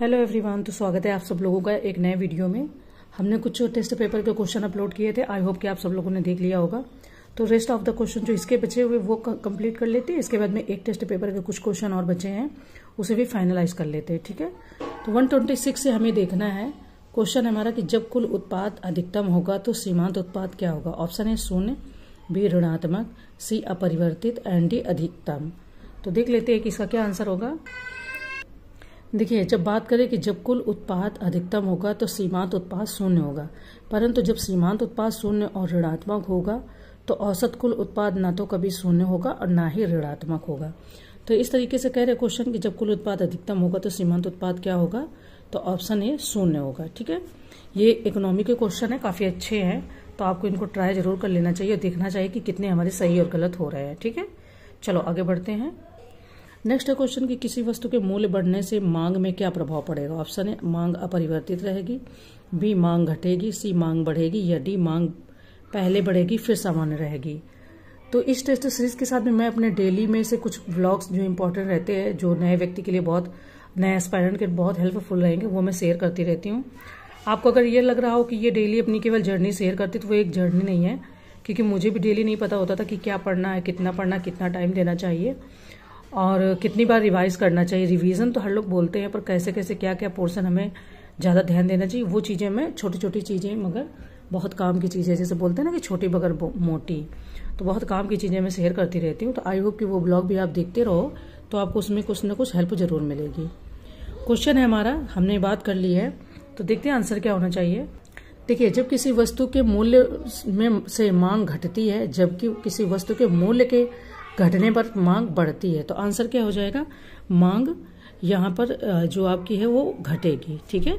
hello everyone तो स्वागत है आप सब लोगों का एक नए वीडियो में हमने कुछ टेस्ट पेपर के क्वेश्चन अपलोड किए थे आई होप कि आप सब लोगों ने देख लिया होगा तो रेस्ट ऑफ द क्वेश्चन जो इसके बचे हुए वो कंप्लीट कर लेते हैं इसके बाद में एक टेस्ट पेपर के कुछ क्वेश्चन और बचे हैं उसे भी फाइनलाइज कर लेते हैं ठीक है तो वन से हमें देखना है क्वेश्चन हमारा कि जब कुल उत्पाद अधिकतम होगा तो सीमांत उत्पाद क्या होगा ऑप्शन है शून्य बी ऋणात्मक सी अपरिवर्तित एंड डी अधिकतम तो देख लेते हैं कि इसका क्या आंसर होगा देखिए जब बात करें कि जब कुल उत्पाद अधिकतम होगा तो सीमांत उत्पाद शून्य होगा परंतु जब सीमांत उत्पाद शून्य और ऋणात्मक होगा तो औसत कुल उत्पाद ना तो कभी शून्य होगा और ना ही ऋणात्मक होगा तो इस तरीके से कह रहे क्वेश्चन कि जब कुल उत्पाद अधिकतम होगा तो सीमांत उत्पाद क्या होगा तो ऑप्शन ए शून्य होगा ठीक है ये इकोनॉमी के क्वेश्चन है काफी अच्छे हैं तो आपको इनको ट्राई जरूर कर लेना चाहिए और देखना चाहिए कि कितने हमारे सही और गलत हो रहे हैं ठीक है चलो आगे बढ़ते हैं नेक्स्ट है क्वेश्चन कि किसी वस्तु के मूल्य बढ़ने से मांग में क्या प्रभाव पड़ेगा ऑप्शन है मांग अपरिवर्तित रहेगी बी मांग घटेगी सी मांग बढ़ेगी या डी मांग पहले बढ़ेगी फिर सामान्य रहेगी तो इस टेस्ट सीरीज के साथ में मैं अपने डेली में से कुछ ब्लॉग्स जो इम्पोर्टेंट रहते हैं जो नए व्यक्ति के लिए बहुत नए एस्पायरेंट के बहुत हेल्पफुल रहेंगे वो मैं शेयर करती रहती हूँ आपको अगर ये लग रहा हो कि ये डेली अपनी केवल जर्नी शेयर करती तो वो एक जर्नी नहीं है क्योंकि मुझे भी डेली नहीं पता होता था कि क्या पढ़ना है कितना पढ़ना कितना टाइम देना चाहिए और कितनी बार रिवाइज करना चाहिए रिवीजन तो हर लोग बोलते हैं पर कैसे कैसे क्या क्या पोर्सन हमें ज़्यादा ध्यान देना चाहिए वो चीज़ें मैं छोटी छोटी चीज़ें मगर बहुत काम की चीज़ें जैसे बोलते हैं ना कि छोटी बगर मोटी तो बहुत काम की चीज़ें मैं शेयर करती रहती हूँ तो आई होप कि वो ब्लॉग भी आप देखते रहो तो आपको उसमें कुछ ना कुछ हेल्प ज़रूर मिलेगी क्वेश्चन है हमारा हमने बात कर ली है तो देखते हैं आंसर क्या होना चाहिए देखिए जब किसी वस्तु के मूल्य में से मांग घटती है जबकि किसी वस्तु के मूल्य के घटने पर मांग बढ़ती है तो आंसर क्या हो जाएगा मांग यहाँ पर जो आपकी है वो घटेगी ठीक है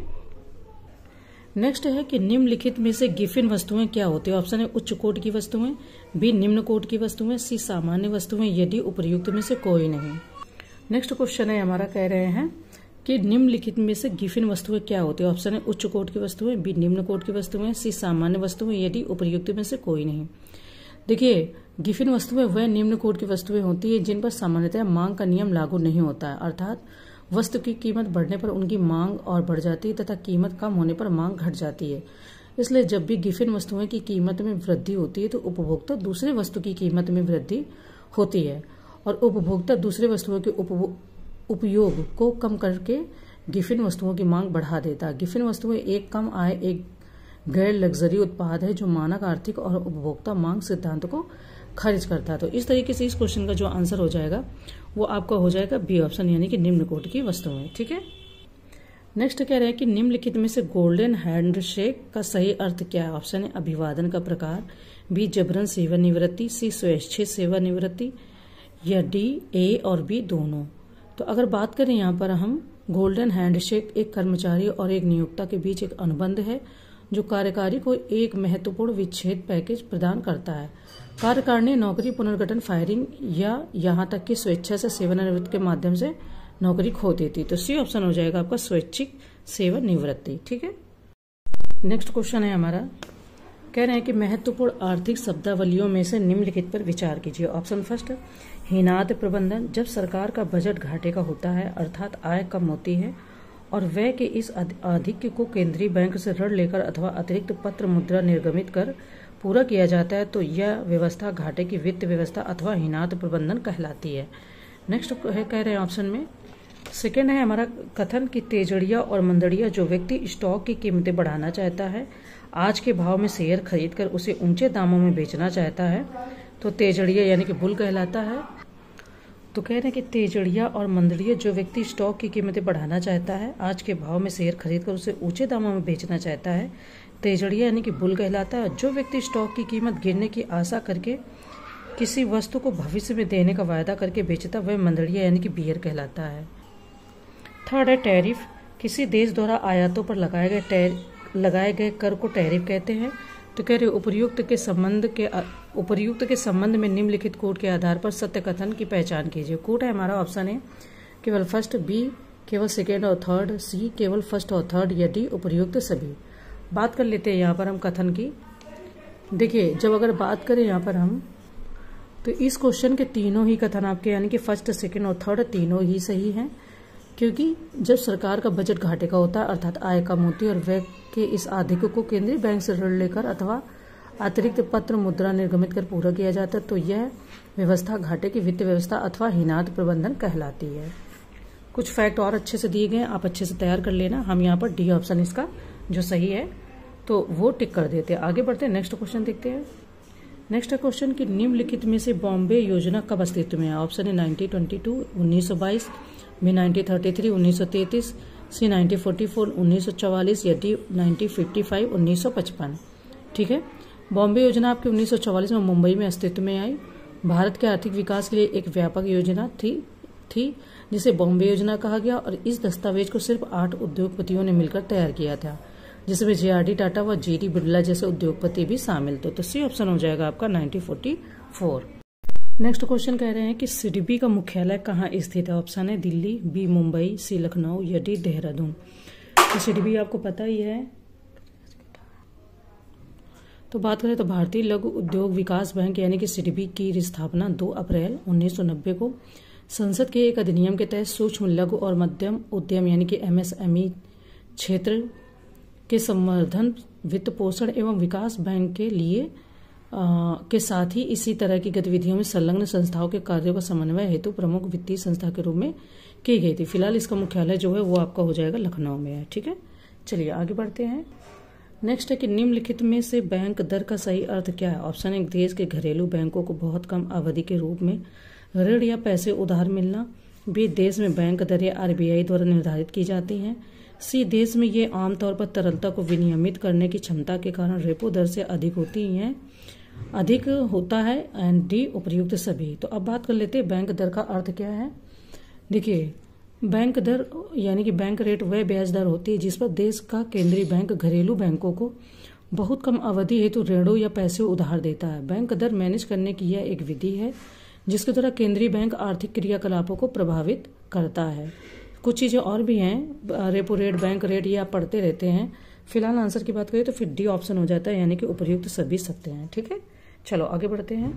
नेक्स्ट है कि निम्नलिखित में से गिफिन वस्तुएं क्या होती है ऑप्शन है उच्च कोट की वस्तुएं बी निम्न कोट की वस्तुएं सी सामान्य वस्तुएं यदि उपयुक्त में से कोई नहीं नेक्स्ट क्वेश्चन है हमारा कह रहे हैं कि निम्नलिखित में से गिफिन वस्तुएं क्या होती है ऑप्शन है उच्च कोट की वस्तुएं बी निम्न कोट की वस्तुएं सी सामान्य वस्तुएं यदि उपयुक्त में से कोई नहीं देखिए गिफिन वस्तुएं वह निम्न कोट की वस्तुएं होती है जिन पर सामान्यतः मांग का नियम लागू नहीं होता है अर्थात वस्तु की कीमत बढ़ने पर उनकी मांग और बढ़ जाती है तथा कीमत कम होने पर मांग घट जाती है इसलिए जब भी गिफिन वस्तुएं की कीमत में वृद्धि होती है तो उपभोक्ता दूसरे वस्तु की कीमत में वृद्धि होती है और उपभोक्ता दूसरे वस्तुओं के उपयोग को कम करके गिफिन वस्तुओं की मांग बढ़ा देता है गिफिन वस्तुएं एक कम आय एक गैर लग्जरी उत्पाद है जो मानक आर्थिक और उपभोक्ता मांग सिद्धांत को खारिज करता है तो इस तरीके से इस क्वेश्चन का जो आंसर हो जाएगा वो आपका हो जाएगा बी ऑप्शन यानी कि निम्न कोट की वस्तुएं ठीक है नेक्स्ट कह रहे हैं कि निम्नलिखित में से गोल्डन हैंडशेक का सही अर्थ क्या है ऑप्शन है अभिवादन का प्रकार बी जबरन सेवानिवृत्ति सी स्वेच्छित सेवानिवृत्ति या डी ए और बी दोनों तो अगर बात करें यहाँ पर हम गोल्डन हैंडशेक एक कर्मचारी और एक नियोक्ता के बीच एक अनुबंध है जो कार्यकारी को एक महत्वपूर्ण विच्छेद पैकेज प्रदान करता है कार्यकारिणी नौकरी पुनर्गठन फायरिंग या यहाँ तक कि स्वेच्छा से सेवानिवृत्ति के माध्यम से नौकरी खो देती तो सी ऑप्शन हो जाएगा आपका स्वैच्छिक सेवानिवृत्ति ठीक है नेक्स्ट क्वेश्चन है हमारा कह रहे हैं कि महत्वपूर्ण आर्थिक शब्दावलियों में से निम्नलिखित पर विचार कीजिए ऑप्शन फर्स्ट हिनात प्रबंधन जब सरकार का बजट घाटे का होता है अर्थात आय कम होती है और व्यय के इस आधिक्य को केंद्रीय बैंक से ऋण लेकर अथवा अतिरिक्त पत्र मुद्रा निर्गमित कर पूरा किया जाता है तो यह व्यवस्था घाटे की वित्त व्यवस्था अथवा हिनात प्रबंधन कहलाती है नेक्स्ट है कह रहे हैं ऑप्शन में सेकेंड है हमारा कथन की तेजड़िया और मंदड़िया जो व्यक्ति स्टॉक की कीमतें बढ़ाना चाहता है आज के भाव में शेयर खरीदकर उसे ऊंचे दामों में बेचना चाहता है तो तेजड़िया यानी कि बुल कहलाता है तो कह रहे हैं कि तेजड़िया और मंदड़िया जो व्यक्ति स्टॉक की कीमतें बढ़ाना चाहता है आज के भाव में शेयर खरीदकर उसे ऊंचे दामों में बेचना चाहता है तेजड़िया यानी कि बुल कहलाता है जो व्यक्ति स्टॉक की कीमत गिरने की आशा करके किसी वस्तु को भविष्य में देने का वायदा करके बेचता वह मंदड़िया यानी कि बियर कहलाता है थर्ड है टैरिफ किसी देश द्वारा आयातों पर लगाए गए लगाए गए कर को टैरिफ कहते हैं तो कह रहे उपयुक्त के संबंध के उपयुक्त के संबंध में निम्नलिखित कोर्ट के आधार पर सत्य कथन की पहचान कीजिए कोर्ट है हमारा ऑप्शन है केवल फर्स्ट बी केवल सेकेंड और थर्ड सी केवल फर्स्ट और थर्ड या डी उपयुक्त सभी बात कर लेते हैं यहाँ पर हम कथन की देखिए जब अगर बात करें यहाँ पर हम तो इस क्वेश्चन के तीनों ही कथन आपके यानी कि फर्स्ट सेकेंड और थर्ड तीनों ही सही हैं क्योंकि जब सरकार का बजट घाटे का होता है अर्थात आय कम होती है और व्यय के इस आधिक को केंद्रीय बैंक से ऋण लेकर अथवा अतिरिक्त पत्र मुद्रा निर्गमित कर पूरा किया जाता है तो यह व्यवस्था घाटे की वित्तीय व्यवस्था अथवा हिनाद प्रबंधन कहलाती है कुछ फैक्ट और अच्छे से दिए गए आप अच्छे से तैयार कर लेना हम यहाँ पर डी ऑप्शन इसका जो सही है तो वो टिक कर देते हैं आगे बढ़ते हैं नेक्स्ट क्वेश्चन देखते हैं नेक्स्ट है क्वेश्चन कि निम्नलिखित में से बॉम्बे योजना कब अस्तित्व में है ऑप्शन है नाइनटीन ट्वेंटी टू उन्नीस सौ बाईस भी 1933 1933 सी 1944 1944 या डी सौ 1955 ठीक है बॉम्बे योजना आपकी 1944 में मुंबई में अस्तित्व में आई भारत के आर्थिक विकास के लिए एक व्यापक योजना थी थी जिसे बॉम्बे योजना कहा गया और इस दस्तावेज को सिर्फ आठ उद्योगपतियों ने मिलकर तैयार किया था जिसमें जेआरडी टाटा व डी बिरला जैसे उद्योगपति भी शामिल थे तो सी ऑप्शन हो जाएगा आपका फोर नेक्स्ट क्वेश्चन कह रहे हैं कि सिडबी का मुख्यालय कहाँ स्थित है ऑप्शन है दिल्ली बी मुंबई सी लखनऊ या डी देहरादून तो सिडबी आपको पता ही है तो बात करें तो भारतीय लघु उद्योग विकास बैंक यानी कि सिडबी की स्थापना 2 अप्रैल 1990 को संसद के एक अधिनियम के तहत सूक्ष्म लघु और मध्यम उद्यम यानी कि एमएसएमई e क्षेत्र के संवर्धन वित्त पोषण एवं विकास बैंक के लिए के साथ ही इसी तरह की गतिविधियों में संलग्न संस्थाओं के कार्यों का समन्वय हेतु प्रमुख वित्तीय संस्था के रूप में की गई थी फिलहाल इसका मुख्यालय जो है वो आपका हो जाएगा लखनऊ में है ठीक है चलिए आगे बढ़ते हैं नेक्स्ट है कि निम्नलिखित में से बैंक दर का सही अर्थ क्या है ऑप्शन एक देश के घरेलू बैंकों को बहुत कम अवधि के रूप में ऋण या पैसे उधार मिलना बी देश में बैंक या आरबीआई द्वारा निर्धारित की जाती हैं सी देश में ये आमतौर पर तरलता को विनियमित करने की क्षमता के कारण रेपो दर से अधिक होती हैं अधिक होता है एंड डी उपयुक्त सभी तो अब बात कर लेते हैं बैंक दर का अर्थ क्या है देखिए बैंक दर यानी कि बैंक रेट वह ब्याज दर होती है जिस पर देश का केंद्रीय बैंक घरेलू बैंकों को बहुत कम अवधि हेतु तो ऋणों या पैसे उधार देता है बैंक दर मैनेज करने की यह एक विधि है जिसके द्वारा केंद्रीय बैंक आर्थिक क्रियाकलापों को प्रभावित करता है कुछ चीज़ें और भी हैं रेपो रेट बैंक रेट ये आप पढ़ते रहते हैं फिलहाल आंसर की बात करें तो फिर डी ऑप्शन हो जाता है यानी कि उपयुक्त सभी सत्य हैं ठीक है चलो आगे बढ़ते हैं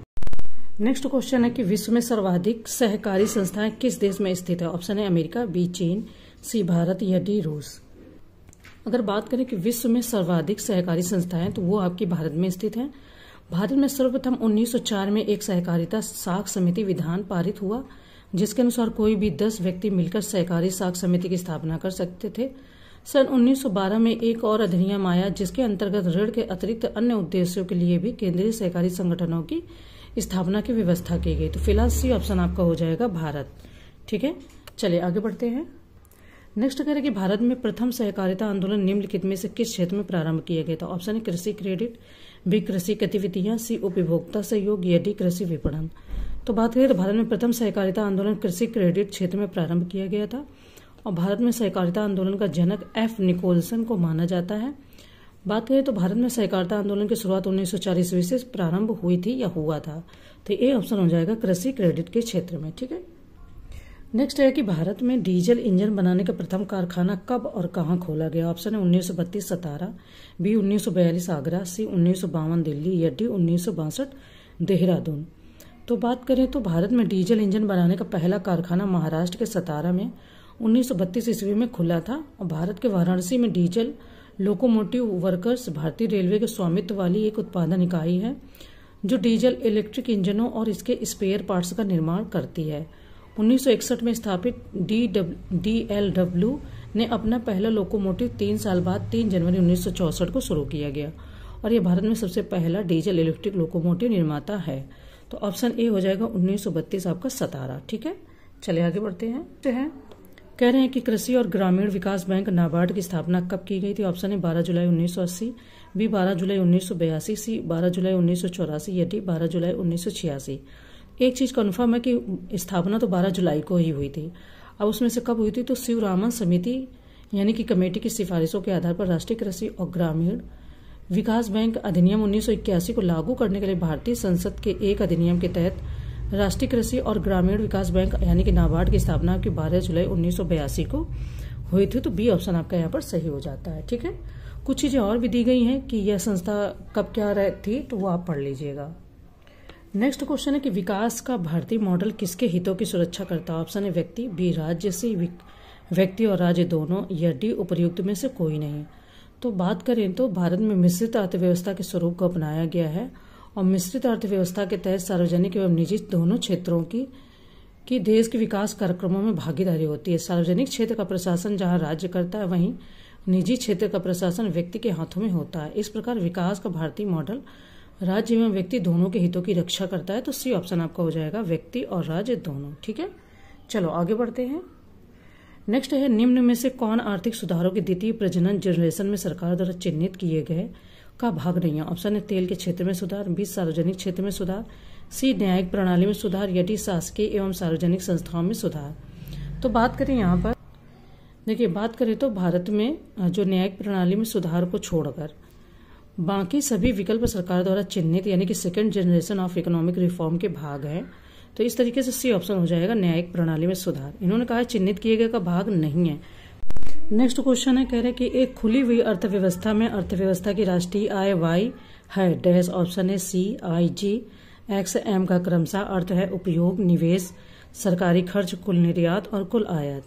नेक्स्ट क्वेश्चन है कि विश्व में सर्वाधिक सहकारी संस्थाएं किस देश में स्थित है ऑप्शन है अमेरिका बी चीन सी भारत या डी रूस अगर बात करें कि विश्व में सर्वाधिक सहकारी संस्थाएं तो वो आपकी भारत में स्थित है भारत में सर्वप्रथम 1904 में एक सहकारिता साख समिति विधान पारित हुआ जिसके अनुसार कोई भी दस व्यक्ति मिलकर सहकारी साख समिति की स्थापना कर सकते थे सन 1912 में एक और अधिनियम आया जिसके अंतर्गत ऋण के अतिरिक्त अन्य उद्देश्यों के लिए भी केंद्रीय सहकारी संगठनों की स्थापना की व्यवस्था की गई तो फिलहाल सी ऑप्शन आपका हो जाएगा भारत ठीक है चलिए आगे बढ़ते हैं नेक्स्ट करें कि भारत में प्रथम सहकारिता आंदोलन निम्नलिखित में से किस क्षेत्र में प्रारंभ किया गया था ऑप्शन कृषि क्रेडिट बी कृषि गतिविधियां सी उपभोक्ता सहयोग या डी कृषि विपणन तो बात करें तो भारत में प्रथम सहकारिता आंदोलन कृषि क्रेडिट क्षेत्र में प्रारंभ किया गया था और भारत में सहकारिता आंदोलन का जनक एफ निकोलसन को माना जाता है बात करें तो भारत में सहकारिता आंदोलन की शुरुआत उन्नीस सौ चालीस ईस्वी से प्रारंभ हुई थी या हुआ था तो ये ऑप्शन हो जाएगा कृषि क्रेडिट के क्षेत्र में ठीक है नेक्स्ट है कि भारत में डीजल इंजन बनाने का प्रथम कारखाना कब और कहाँ खोला गया ऑप्शन है उन्नीस सौ बत्तीस सतारा बी उन्नीस सौ बयालीस आगरा सी उन्नीस सौ बावन दिल्ली या डी उन्नीस सौ बासठ देहरादून तो बात करें तो भारत में डीजल इंजन बनाने का पहला कारखाना महाराष्ट्र के सतारा में 1932 ईस्वी में खुला था और भारत के वाराणसी में डीजल लोकोमोटिव वर्कर्स भारतीय रेलवे के स्वामित्व वाली एक उत्पादन इकाई है जो डीजल इलेक्ट्रिक इंजनों और इसके स्पेयर पार्ट्स का निर्माण करती है 1961 में स्थापित डी डब्ल्यू ने अपना पहला लोकोमोटिव तीन साल बाद 3 जनवरी 1964 को शुरू किया गया और यह भारत में सबसे पहला डीजल इलेक्ट्रिक लोकोमोटिव निर्माता है तो ऑप्शन ए हो जाएगा 1932 आपका सतारा ठीक है चले आगे बढ़ते हैं है कह रहे हैं कि कृषि और ग्रामीण विकास बैंक नाबार्ड की स्थापना कब की गई थी ऑप्शन है 12 जुलाई 1980 बी 12 जुलाई 1982 सी 12 जुलाई उन्नीस सौ या डी 12 जुलाई उन्नीस एक चीज कन्फर्म है कि स्थापना तो 12 जुलाई को ही हुई थी अब उसमें से कब हुई थी तो शिवरामन समिति यानी कि कमेटी की सिफारिशों के आधार पर राष्ट्रीय कृषि और ग्रामीण विकास बैंक अधिनियम उन्नीस को लागू करने के लिए भारतीय संसद के एक अधिनियम के तहत राष्ट्रीय कृषि और ग्रामीण विकास बैंक यानी कि नाबार्ड की स्थापना की 12 जुलाई उन्नीस को हुई थी तो बी ऑप्शन आपका यहाँ पर सही हो जाता है ठीक है कुछ चीजें और भी दी गई हैं कि यह संस्था कब क्या थी तो वो आप पढ़ लीजिएगा नेक्स्ट क्वेश्चन है कि विकास का भारतीय मॉडल किसके हितों की सुरक्षा करता है ऑप्शन है व्यक्ति बी राज्य से व्यक्ति और राज्य दोनों या डी उपयुक्त में से कोई नहीं तो बात करें तो भारत में मिश्रित अर्थव्यवस्था के स्वरूप को अपनाया गया है और मिश्रित अर्थव्यवस्था के तहत सार्वजनिक एवं निजी दोनों क्षेत्रों की कि देश के विकास कार्यक्रमों में भागीदारी होती है सार्वजनिक क्षेत्र का प्रशासन जहां राज्य करता है वहीं निजी क्षेत्र का प्रशासन व्यक्ति के हाथों में होता है इस प्रकार विकास का भारतीय मॉडल राज्य एवं व्यक्ति दोनों के हितों की रक्षा करता है तो सी ऑप्शन आपका हो जाएगा व्यक्ति और राज्य दोनों ठीक है चलो आगे बढ़ते हैं नेक्स्ट है निम्न में से कौन आर्थिक सुधारों के द्वितीय प्रजनन जनरेशन में सरकार द्वारा चिन्हित किए गए का भाग नहीं है ऑप्शन है तेल के क्षेत्र में सुधार बी सार्वजनिक क्षेत्र में सुधार सी न्यायिक प्रणाली में सुधार या डी शासकीय एवं सार्वजनिक संस्थाओं में सुधार तो बात करें यहाँ पर देखिए बात करें तो भारत में जो न्यायिक प्रणाली में सुधार को छोड़कर बाकी सभी विकल्प सरकार द्वारा चिन्हित यानी कि second generation of economic reform के भाग हैं तो इस तरीके से सी ऑप्शन हो जाएगा न्यायिक प्रणाली में सुधार इन्होंने कहा चिन्हित किए गए का भाग नहीं है नेक्स्ट क्वेश्चन है कह रहे कि एक खुली हुई अर्थव्यवस्था में अर्थव्यवस्था की राष्ट्रीय आय वाई है डैश ऑप्शन है सी आई जी एक्स एम का क्रमशः अर्थ है उपयोग निवेश सरकारी खर्च कुल निर्यात और कुल आयात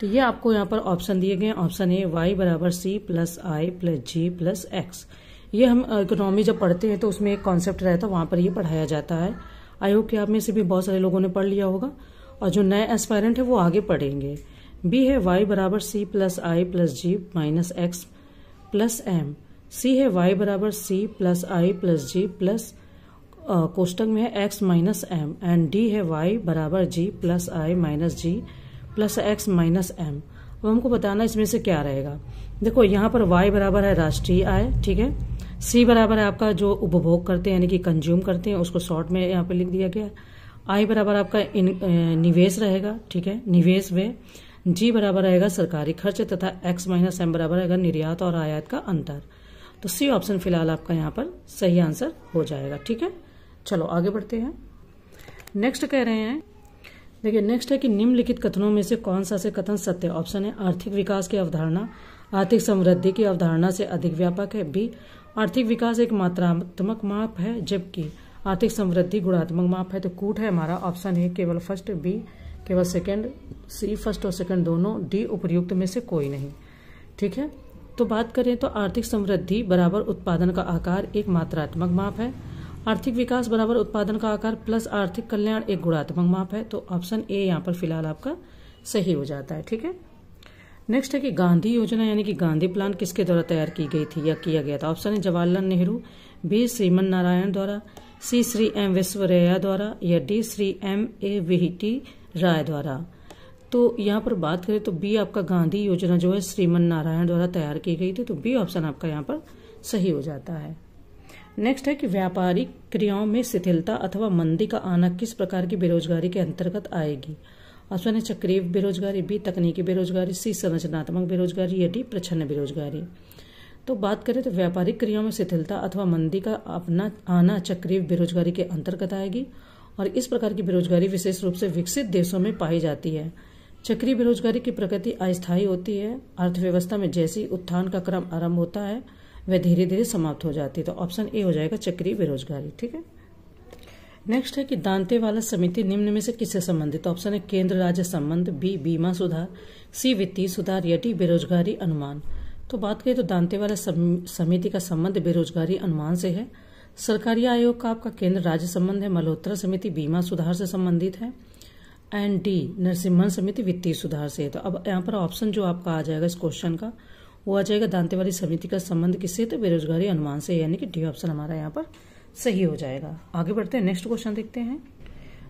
तो ये आपको यहाँ पर ऑप्शन दिए गए ऑप्शन ए वाई बराबर C plus I plus G plus X ये हम इकोनॉमी जब पढ़ते हैं तो उसमें एक कॉन्सेप्ट रहता है वहां पर ये पढ़ाया जाता है आई होप कि आप में से भी बहुत सारे लोगों ने पढ़ लिया होगा और जो नए एस्पायरेंट है वो आगे पढ़ेंगे बी है वाई बराबर C plus I plus G minus X plus M C है वाई बराबर C plus I plus G plus कोष्टक में है X minus M and D है वाई बराबर G plus I minus G plus X minus M अब हमको बताना इसमें से क्या रहेगा देखो यहाँ पर वाई बराबर है राष्ट्रीय आय ठीक है सी बराबर है आपका जो उपभोग करते हैं यानी कि कंज्यूम करते हैं उसको शॉर्ट में यहाँ पे लिख दिया गया आई बराबर आपका इन, निवेश रहेगा ठीक है निवेश वे जी बराबर आएगा सरकारी खर्च तथा एक्स माइनस एम बराबर आएगा निर्यात और आयात का अंतर तो सी ऑप्शन फिलहाल आपका यहाँ पर सही आंसर हो जाएगा ठीक है चलो आगे बढ़ते हैं नेक्स्ट कह रहे हैं देखिए नेक्स्ट है कि निम्नलिखित कथनों में से कौन सा से कथन सत्य ऑप्शन है आर्थिक विकास की अवधारणा आर्थिक समृद्धि की अवधारणा से अधिक व्यापक है बी आर्थिक विकास एक मात्रात्मक माप है जबकि आर्थिक समृद्धि गुणात्मक माप है तो कूट है हमारा ऑप्शन है केवल फर्स्ट बी केवल बाद सेकंड सी फर्स्ट और सेकंड दोनों डी उपयुक्त में से कोई नहीं ठीक है तो बात करें तो आर्थिक समृद्धि बराबर उत्पादन का आकार एक मात्रात्मक माप है आर्थिक विकास बराबर उत्पादन का आकार प्लस आर्थिक कल्याण एक गुणात्मक माप है तो ऑप्शन ए यहाँ पर फिलहाल आपका सही हो जाता है ठीक है नेक्स्ट है कि गांधी योजना यानी कि गांधी प्लान किसके द्वारा तैयार की गई थी या किया गया था ऑप्शन है जवाहरलाल नेहरू बी श्रीमन नारायण द्वारा सी श्री एम विश्वरैया द्वारा या D Shri M A V T Rai द्वारा तो यहाँ पर बात करें तो बी आपका गांधी योजना जो है श्रीमन नारायण द्वारा तैयार की गई थी तो बी ऑप्शन आपका यहाँ पर सही हो जाता है नेक्स्ट है कि व्यापारिक क्रियाओं में शिथिलता अथवा मंदी का आना किस प्रकार की बेरोजगारी के अंतर्गत आएगी ऑप्शन है चक्रीय बेरोजगारी बी तकनीकी बेरोजगारी सी संरचनात्मक बेरोजगारी या डी प्रछन्न बेरोजगारी तो बात करें तो व्यापारिक क्रियाओं में शिथिलता अथवा मंदी का अपना आना चक्रीय बेरोजगारी के अंतर्गत आएगी और इस प्रकार की बेरोजगारी विशेष रूप से विकसित देशों में पाई जाती है चक्रीय बेरोजगारी की प्रकृति अस्थायी होती है अर्थव्यवस्था में जैसी उत्थान का क्रम आरंभ होता है वह धीरे धीरे समाप्त हो जाती है तो ऑप्शन ए हो जाएगा चक्रीय बेरोजगारी ठीक है नेक्स्ट है कि वाला समिति निम्न में से किससे संबंधित ऑप्शन है केंद्र राज्य संबंध बी बीमा सुधार सी वित्तीय सुधार या डी बेरोजगारी अनुमान तो बात करें तो दांते वाला समिति का संबंध बेरोजगारी अनुमान से है सरकारी आयोग का आपका केंद्र राज्य संबंध है मल्होत्रा समिति बीमा सुधार से संबंधित है एंड डी नरसिम्हन समिति वित्तीय सुधार से तो अब यहाँ पर ऑप्शन जो आपका आ जाएगा इस क्वेश्चन का वो आ जाएगा दांतेवाली समिति का संबंध किससे तो बेरोजगारी अनुमान से यानी कि डी ऑप्शन हमारा यहाँ पर सही हो जाएगा आगे बढ़ते हैं नेक्स्ट क्वेश्चन देखते हैं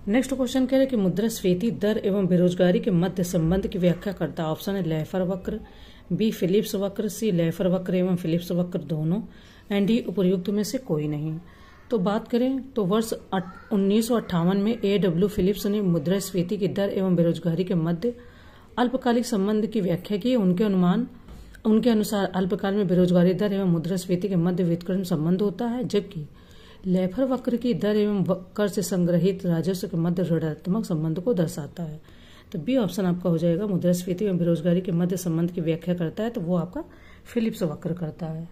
नेक्स्ट क्वेश्चन कह रहे कि स्फीति दर एवं बेरोजगारी के मध्य संबंध की व्याख्या करता ऑप्शन है लेफर वक्र बी फिलिप्स वक्र सी लेफर वक्र एवं फिलिप्स वक्र दोनों एंड ही उपयुक्त में से कोई नहीं तो बात करें तो वर्ष उन्नीस में ए डब्ल्यू फिलिप्स ने मुद्रास्फीति की दर एवं बेरोजगारी के मध्य अल्पकालिक संबंध की व्याख्या की उनके अनुमान उनके अनुसार अल्पकाल में बेरोजगारी दर एवं मुद्रास्फीति के मध्य वितरण संबंध होता है जबकि लेफर वक्र की दर एवं कर से संग्रहित राजस्व के मध्य ऋणात्मक संबंध को दर्शाता है तो बी ऑप्शन आपका हो जाएगा मुद्रास्फीति एवं बेरोजगारी के मध्य संबंध की व्याख्या करता है तो वो आपका फिलिप्स वक्र करता है